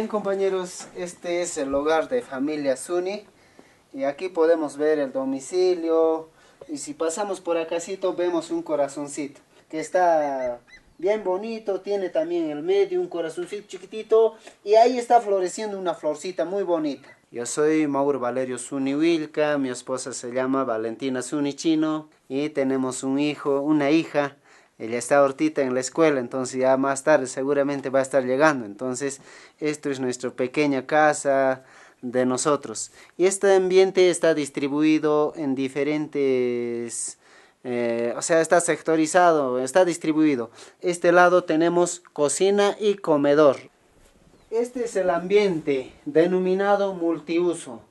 Bien compañeros, este es el hogar de familia Suni y aquí podemos ver el domicilio y si pasamos por acasito vemos un corazoncito que está bien bonito, tiene también el medio un corazoncito chiquitito y ahí está floreciendo una florcita muy bonita. Yo soy Mauro Valerio Suni Wilca, mi esposa se llama Valentina Suni Chino y tenemos un hijo, una hija ella está ahorita en la escuela, entonces ya más tarde seguramente va a estar llegando. Entonces, esto es nuestra pequeña casa de nosotros. Y este ambiente está distribuido en diferentes... Eh, o sea, está sectorizado, está distribuido. Este lado tenemos cocina y comedor. Este es el ambiente denominado multiuso.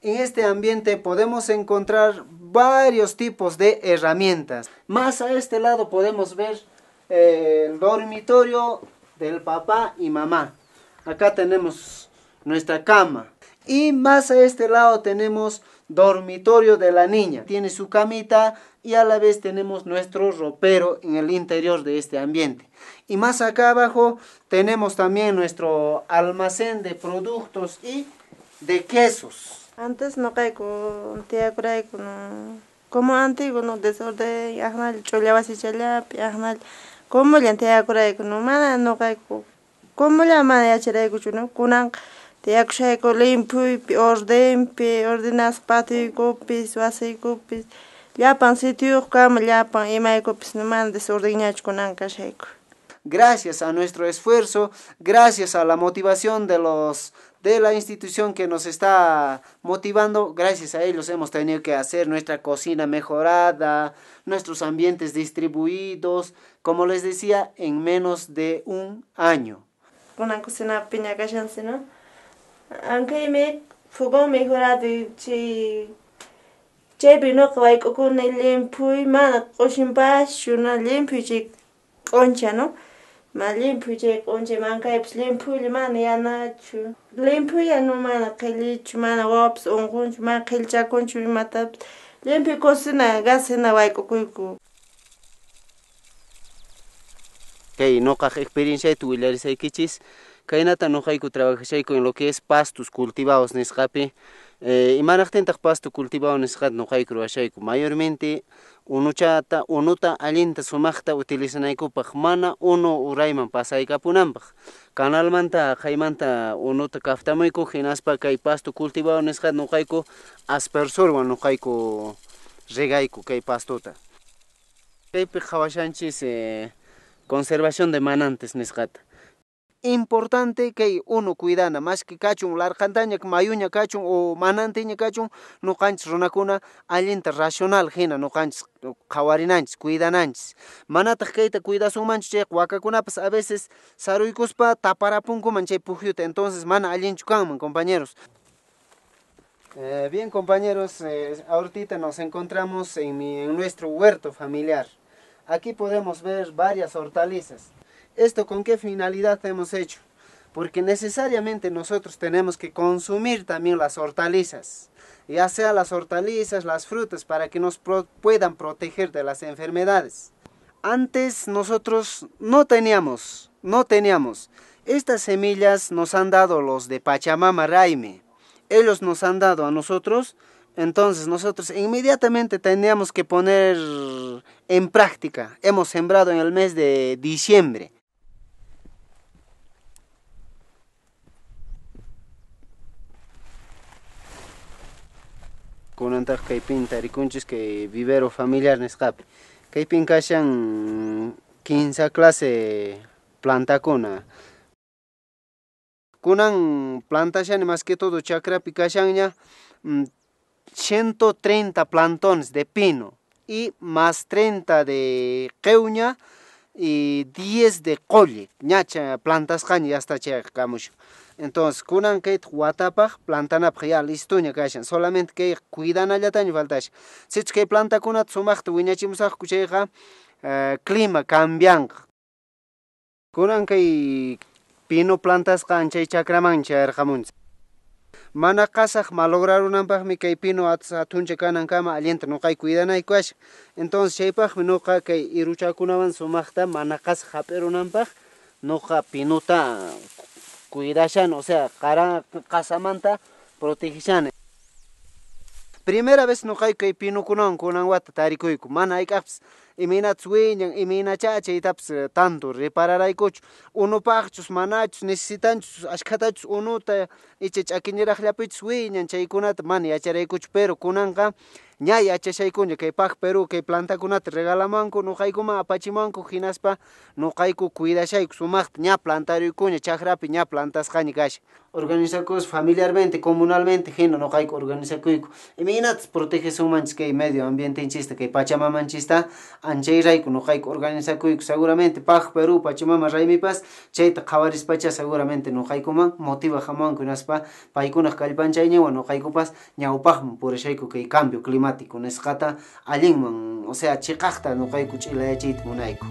En este ambiente podemos encontrar varios tipos de herramientas. Más a este lado podemos ver eh, el dormitorio del papá y mamá. Acá tenemos nuestra cama. Y más a este lado tenemos dormitorio de la niña. Tiene su camita y a la vez tenemos nuestro ropero en el interior de este ambiente. Y más acá abajo tenemos también nuestro almacén de productos y de quesos. Antes no caigo, tía caigo, no. Como antiguo, no desorden, ajnal, choleaba si chalap, ajnal. Como le tía caigo, no mana, no caigo. Como le amada ya chalaigo, no, kunan. Te caigo, limpio, orden, ordenas patio, copis, y copis. pan sitio, ya pan, y mae copis, no mana, desordenach kunan, caigo. Gracias a nuestro esfuerzo, gracias a la motivación de los de la institución que nos está motivando. Gracias a ellos hemos tenido que hacer nuestra cocina mejorada, nuestros ambientes distribuidos, como les decía, en menos de un año. cocina ¿no? Aunque me mejorado y concha, ¿no? მა ლიმფუჯე კონჯე მანკაებს ლიმფული მან ენაჩუ ლიმფუე ნუ მან ყელი ჩუ მან ვაპს ონგუნ ჩუ მან ყელი ჩა კონჩუ მატაპ ლიმფი კოსინა გასენა ვაი კუკუკუ კეი ნოკა ექსპერიენსა თუ ილერსა იქიჩის კაინატა ნოხაიკუ ტრაბახაშაიკუ ინ ლოკე ეს პასტუს კულტივაოს ნისყაფი Eh, imanaqtintaq pasto no hay ruwashayku mayormente unuchata unuta allinta sumaqta utilizanaykupaq mana uno urayman pasaykapunanpaq kanalmanta qaymanta unuta para que hay pasto hay nuqayku aspersorwan nuqayku regayku kay pastuta kaypi qhawashanchis eh, conservación de manantes nisqata importante que uno cuidana que kachun larjantaña mayuña kachun o manantiña kachun nuqanchis runakuna allinta racional hina nuqanchis qhawarinanchis cuidananchis manataq kayta cuidasunmanchu chayqa pues a veces saruykuspa taparapunkuman chay pukyuta entonces mana allinchu kanman compañeros eh, bien compañeros, eh, ahorita nos encontramos en, en nuestro huerto familiar. Aquí podemos ver varias hortalizas. ¿Esto con qué finalidad hemos hecho? Porque necesariamente nosotros tenemos que consumir también las hortalizas, ya sea las hortalizas, las frutas, para que nos puedan proteger de las enfermedades. Antes nosotros no teníamos, no teníamos. Estas semillas nos han dado los de Pachamama Raime. Ellos nos han dado a nosotros entonces nosotros inmediatamente teníamos que poner en práctica. Hemos sembrado en el mes de diciembre. kunantak kaypin tarikunchis que vivero familiar nisqapi kaypin cachan 15 clase Cunan kunan plantashani más que todo y ya 130 plantones de pino y más 30 de queuña y 10 de colle ñacha plantas hasta chacamushka entonces, kunan kay watapaj plantanapaj ya listuña kashan, solamente kay cuidanallataña faltash. Sich kay plantakunata sumaqta wiñachimusaqku chayqa uh, eh, clima cambianqa. Kunan kay pino plantas plantasqa anchay chakraman chayarqamunchik. Mana qasaq malograrunanpaqmi kay pino atuncha kanan kama allinta noqay cuidanayku asha. Entonces chaypaqmi noqa kay iruchakunaman sumaqta mana qasaq hap'irunanpaq noqa pinuta cuidashan, o sea, cara casamanta protegishan. Primera vez no hay que pino kunan kunan wata tarikuyku, mana hay iminatas wiñan iminachacha itapas eh, tanto repararaykuchu unupakchus manachus necesitanchus ashkhatachus unuta icha ch'akiniraqllapichus wiñan chaykunata mana yacharaykuchu pero kunanqa ña yachashaykuña kay paq Perú kay plantakunata regalamanku nuqaykuma apachimanku hinaspa cuida chay sumaqta ña plantariykuña chaqrapi ña plantasqaña kasha organizacos familiarmente comunalmente no co nuqayku organizakuyku imanatas protege sumans que medio ambiente ambientinchista kay pachamamanchista anchay rayku nuqayku organizakuyku seguramente Paj Perú Pachamama raymipas chayta qawarispacha seguramente nuqaykuman motiva hamanku naspa paykunaq kallpanchayñiwan nuqaykupas ñawpaqman purishayku kay cambio climático nisqata allinman osea chiqaqta nuqayku ch'illayachayta munayku